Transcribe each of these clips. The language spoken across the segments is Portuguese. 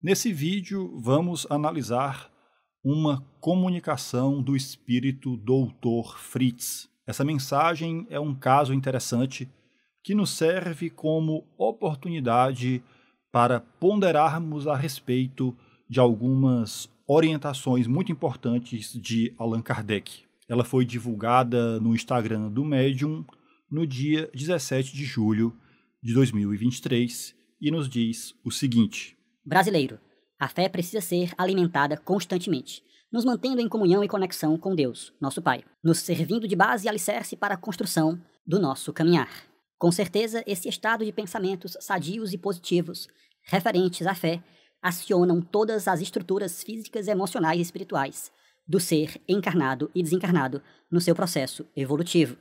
Nesse vídeo, vamos analisar uma comunicação do espírito doutor Fritz. Essa mensagem é um caso interessante que nos serve como oportunidade para ponderarmos a respeito de algumas orientações muito importantes de Allan Kardec. Ela foi divulgada no Instagram do Medium no dia 17 de julho de 2023 e nos diz o seguinte: Brasileiro, a fé precisa ser alimentada constantemente, nos mantendo em comunhão e conexão com Deus, nosso Pai, nos servindo de base e alicerce para a construção do nosso caminhar. Com certeza, esse estado de pensamentos sadios e positivos, referentes à fé, acionam todas as estruturas físicas, emocionais e espirituais do ser encarnado e desencarnado no seu processo evolutivo.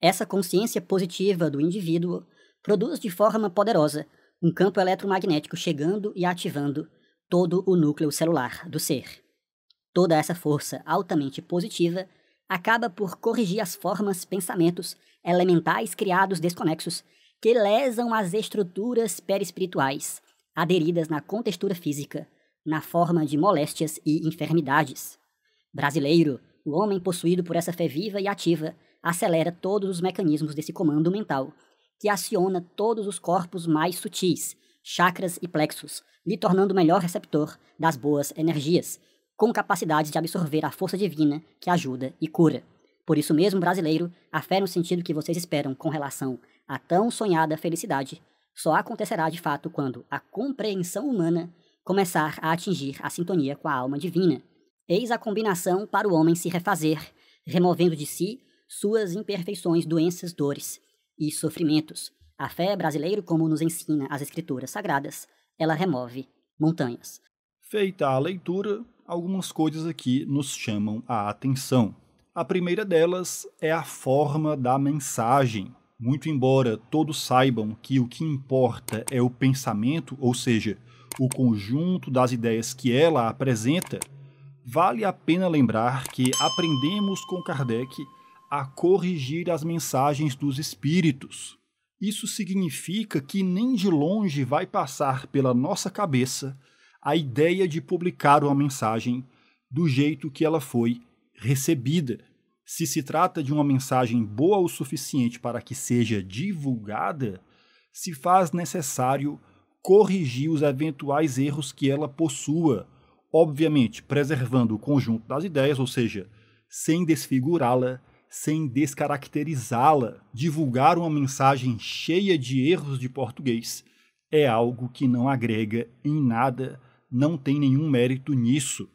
Essa consciência positiva do indivíduo produz de forma poderosa um campo eletromagnético chegando e ativando todo o núcleo celular do ser. Toda essa força altamente positiva acaba por corrigir as formas, pensamentos elementais criados desconexos que lesam as estruturas perispirituais aderidas na contextura física, na forma de moléstias e enfermidades. Brasileiro, o homem possuído por essa fé viva e ativa acelera todos os mecanismos desse comando mental que aciona todos os corpos mais sutis, chakras e plexos, lhe tornando o melhor receptor das boas energias, com capacidade de absorver a força divina que ajuda e cura. Por isso mesmo, brasileiro, a fé no sentido que vocês esperam com relação à tão sonhada felicidade só acontecerá de fato quando a compreensão humana começar a atingir a sintonia com a alma divina. Eis a combinação para o homem se refazer, removendo de si suas imperfeições, doenças, dores, e sofrimentos. A fé é brasileira, como nos ensina as escrituras sagradas, ela remove montanhas. Feita a leitura, algumas coisas aqui nos chamam a atenção. A primeira delas é a forma da mensagem. Muito embora todos saibam que o que importa é o pensamento, ou seja, o conjunto das ideias que ela apresenta, vale a pena lembrar que aprendemos com Kardec a corrigir as mensagens dos espíritos. Isso significa que nem de longe vai passar pela nossa cabeça a ideia de publicar uma mensagem do jeito que ela foi recebida. Se se trata de uma mensagem boa o suficiente para que seja divulgada, se faz necessário corrigir os eventuais erros que ela possua, obviamente preservando o conjunto das ideias, ou seja, sem desfigurá-la, sem descaracterizá-la, divulgar uma mensagem cheia de erros de português é algo que não agrega em nada, não tem nenhum mérito nisso.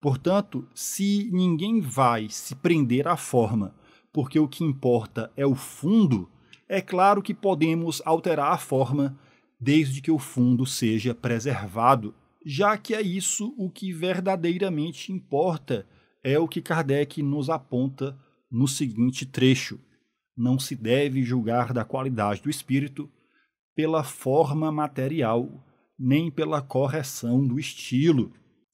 Portanto, se ninguém vai se prender à forma, porque o que importa é o fundo, é claro que podemos alterar a forma desde que o fundo seja preservado, já que é isso o que verdadeiramente importa, é o que Kardec nos aponta no seguinte trecho: Não se deve julgar da qualidade do espírito pela forma material, nem pela correção do estilo.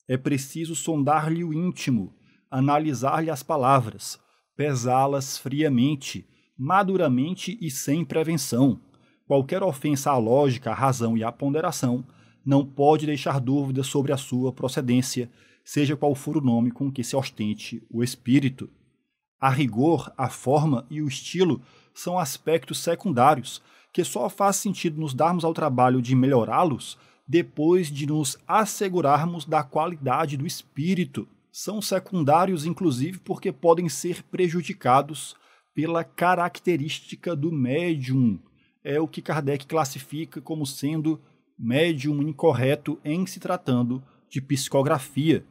É preciso sondar-lhe o íntimo, analisar-lhe as palavras, pesá-las friamente, maduramente e sem prevenção. Qualquer ofensa à lógica, à razão e à ponderação não pode deixar dúvidas sobre a sua procedência, seja qual for o nome com que se ostente o espírito. A rigor, a forma e o estilo são aspectos secundários que só faz sentido nos darmos ao trabalho de melhorá-los depois de nos assegurarmos da qualidade do espírito. São secundários, inclusive, porque podem ser prejudicados pela característica do médium. É o que Kardec classifica como sendo médium incorreto em se tratando de psicografia.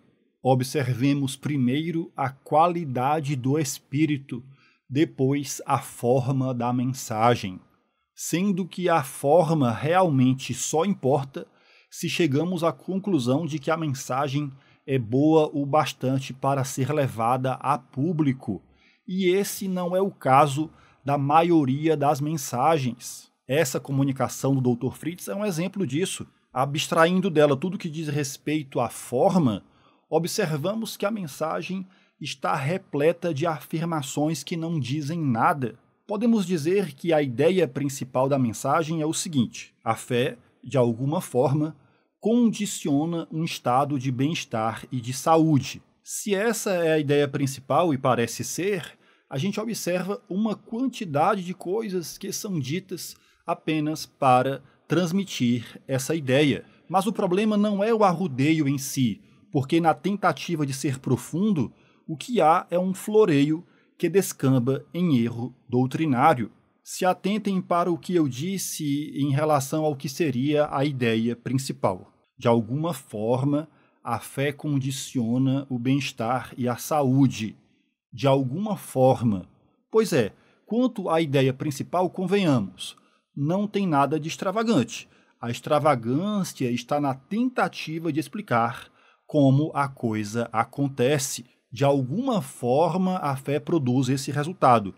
Observemos primeiro a qualidade do espírito, depois a forma da mensagem, sendo que a forma realmente só importa se chegamos à conclusão de que a mensagem é boa o bastante para ser levada a público. E esse não é o caso da maioria das mensagens. Essa comunicação do Dr. Fritz é um exemplo disso. Abstraindo dela tudo que diz respeito à forma, observamos que a mensagem está repleta de afirmações que não dizem nada. Podemos dizer que a ideia principal da mensagem é o seguinte: a fé, de alguma forma, condiciona um estado de bem-estar e de saúde. Se essa é a ideia principal, e parece ser, a gente observa uma quantidade de coisas que são ditas apenas para transmitir essa ideia. Mas o problema não é o arrudeio em si, porque na tentativa de ser profundo, o que há é um floreio que descamba em erro doutrinário. Se atentem para o que eu disse em relação ao que seria a ideia principal. De alguma forma, a fé condiciona o bem-estar e a saúde. De alguma forma. Pois é, quanto à ideia principal, convenhamos, não tem nada de extravagante. A extravagância está na tentativa de explicar como a coisa acontece. De alguma forma, a fé produz esse resultado.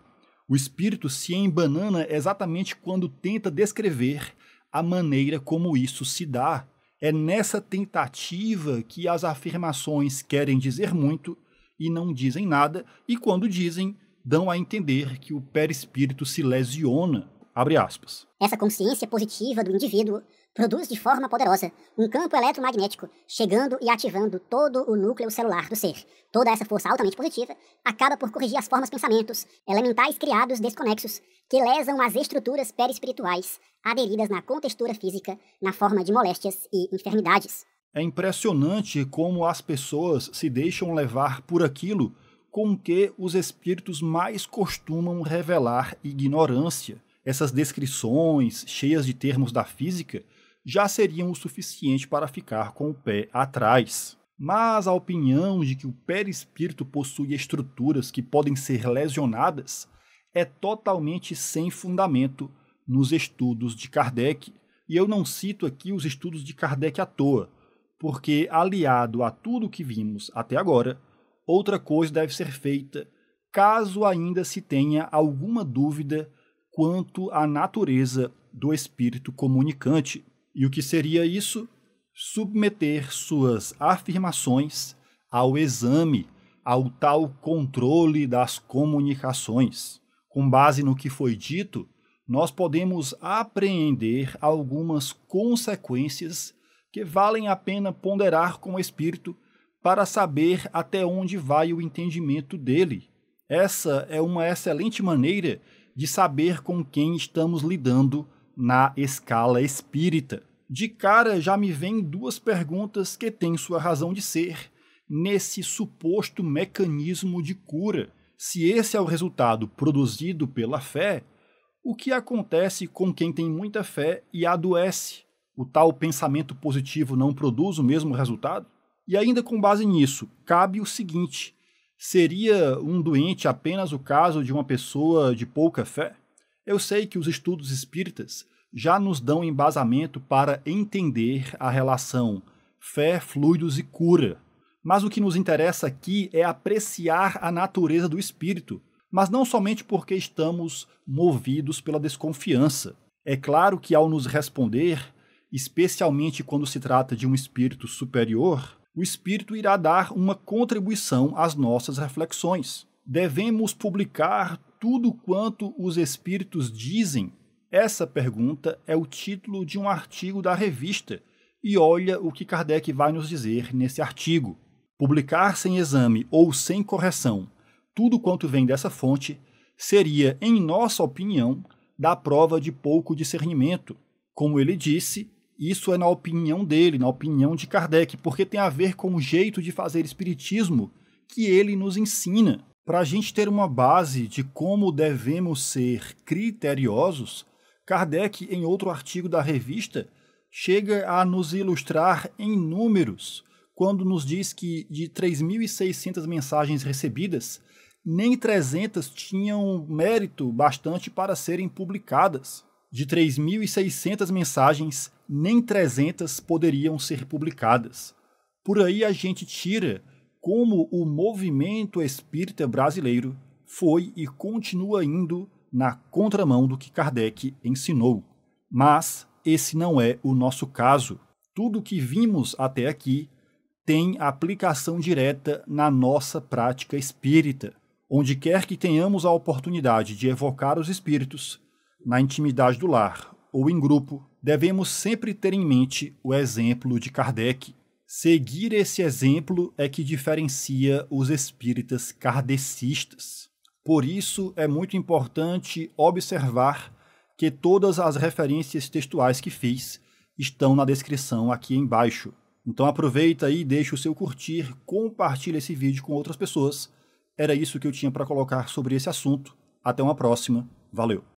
O espírito se embanana exatamente quando tenta descrever a maneira como isso se dá. É nessa tentativa que as afirmações querem dizer muito e não dizem nada, e quando dizem, dão a entender que o perispírito se lesiona. Essa consciência positiva do indivíduo produz de forma poderosa um campo eletromagnético, chegando e ativando todo o núcleo celular do ser. Toda essa força altamente positiva acaba por corrigir as formas pensamentos elementais criados desconexos que lesam as estruturas perispirituais aderidas na contextura física na forma de moléstias e enfermidades. É impressionante como as pessoas se deixam levar por aquilo com que os espíritos mais costumam revelar ignorância. Essas descrições, cheias de termos da física, já seriam o suficiente para ficar com o pé atrás. Mas a opinião de que o perispírito possui estruturas que podem ser lesionadas é totalmente sem fundamento nos estudos de Kardec. E eu não cito aqui os estudos de Kardec à toa, porque, aliado a tudo o que vimos até agora, outra coisa deve ser feita caso ainda se tenha alguma dúvida quanto à natureza do espírito comunicante. E o que seria isso? Submeter suas afirmações ao exame, ao tal controle das comunicações. Com base no que foi dito, nós podemos apreender algumas consequências que valem a pena ponderar com o espírito para saber até onde vai o entendimento dele. Essa é uma excelente maneira de saber com quem estamos lidando na escala espírita. De cara já me vêm duas perguntas que têm sua razão de ser nesse suposto mecanismo de cura. Se esse é o resultado produzido pela fé, o que acontece com quem tem muita fé e adoece? O tal pensamento positivo não produz o mesmo resultado? E ainda com base nisso, cabe o seguinte: seria um doente apenas o caso de uma pessoa de pouca fé? Eu sei que os estudos espíritas já nos dão embasamento para entender a relação fé, fluidos e cura. Mas o que nos interessa aqui é apreciar a natureza do espírito, mas não somente porque estamos movidos pela desconfiança. É claro que ao nos responder, especialmente quando se trata de um espírito superior, o espírito irá dar uma contribuição às nossas reflexões. Devemos publicar tudo quanto os espíritos dizem? Essa pergunta é o título de um artigo da revista, e olha o que Kardec vai nos dizer nesse artigo. Publicar sem exame ou sem correção tudo quanto vem dessa fonte seria, em nossa opinião, da prova de pouco discernimento. Como ele disse, isso é na opinião dele, na opinião de Kardec, porque tem a ver com o jeito de fazer espiritismo que ele nos ensina. Para a gente ter uma base de como devemos ser criteriosos, Kardec, em outro artigo da revista, chega a nos ilustrar em números quando nos diz que de 3.600 mensagens recebidas, nem 300 tinham mérito bastante para serem publicadas. De 3.600 mensagens, nem 300 poderiam ser publicadas. Por aí a gente tira como o movimento espírita brasileiro foi e continua indo na contramão do que Kardec ensinou. Mas esse não é o nosso caso. Tudo o que vimos até aqui tem aplicação direta na nossa prática espírita. Onde quer que tenhamos a oportunidade de evocar os espíritos, na intimidade do lar ou em grupo, devemos sempre ter em mente o exemplo de Kardec. Seguir esse exemplo é que diferencia os espíritas kardecistas. Por isso, é muito importante observar que todas as referências textuais que fiz estão na descrição aqui embaixo. Então aproveita aí, deixa o seu curtir, compartilha esse vídeo com outras pessoas. Era isso que eu tinha para colocar sobre esse assunto. Até uma próxima. Valeu!